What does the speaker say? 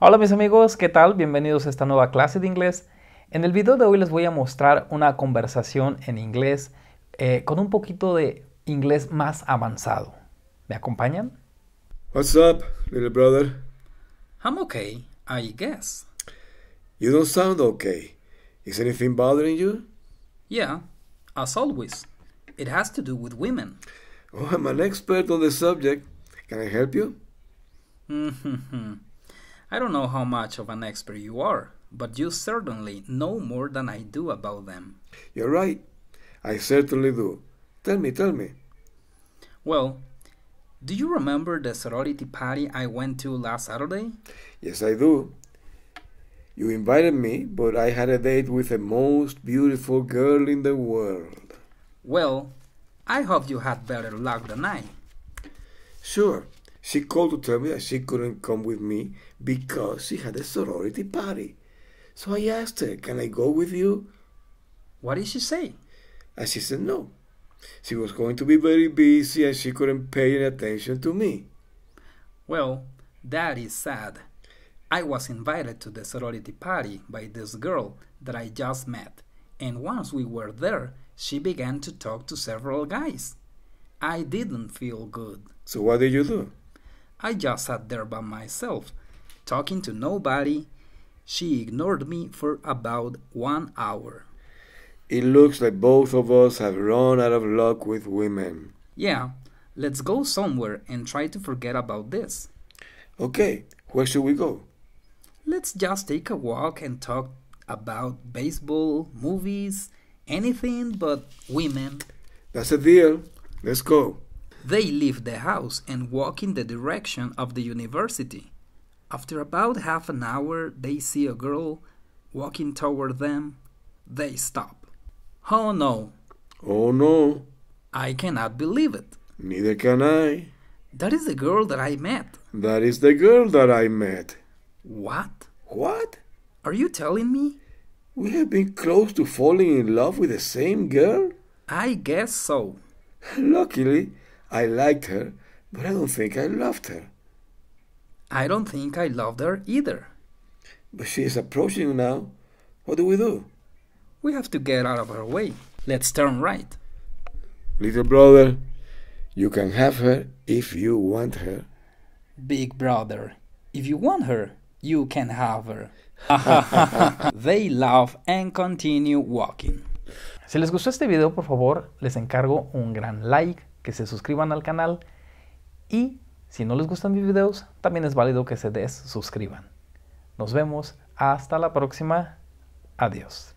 Hola mis amigos, ¿qué tal? Bienvenidos a esta nueva clase de inglés. En el video de hoy les voy a mostrar una conversación en inglés eh, con un poquito de inglés más avanzado. ¿Me acompañan? What's up, little brother? I'm okay, I guess. You don't sound okay. Is anything bothering you? Yeah, as always. It has to do with women. Oh, I'm an expert on the subject. Can I help you? I don't know how much of an expert you are, but you certainly know more than I do about them. You're right. I certainly do. Tell me, tell me. Well, do you remember the sorority party I went to last Saturday? Yes, I do. You invited me, but I had a date with the most beautiful girl in the world. Well, I hope you had better luck than I. Sure, she called to tell me that she couldn't come with me because she had a sorority party. So I asked her, Can I go with you? What did she say? And she said no. She was going to be very busy and she couldn't pay any attention to me. Well, that is sad. I was invited to the sorority party by this girl that I just met, and once we were there, she began to talk to several guys. I didn't feel good. So, what did you do? I just sat there by myself, talking to nobody. She ignored me for about one hour. It looks like both of us have run out of luck with women. Yeah, let's go somewhere and try to forget about this. Okay, where should we go? Let's just take a walk and talk about baseball, movies, anything but women. That's a deal. Let's go. They leave the house and walk in the direction of the university. After about half an hour, they see a girl walking toward them. They stop. Oh no. Oh no. I cannot believe it. Neither can I. That is the girl that I met. That is the girl that I met. What? What? Are you telling me? We have been close to falling in love with the same girl? I guess so. Luckily, I liked her, but I don't think I loved her. I don't think I loved her either. But she is approaching now. What do we do? We have to get out of her way. Let's turn right. Little brother, you can have her if you want her. Big brother, if you want her, you can have her. they laugh and continue walking. Si les gustó este video, por favor, les encargo un gran like que se suscriban al canal y si no les gustan mis videos, también es válido que se desuscriban. Nos vemos, hasta la próxima, adiós.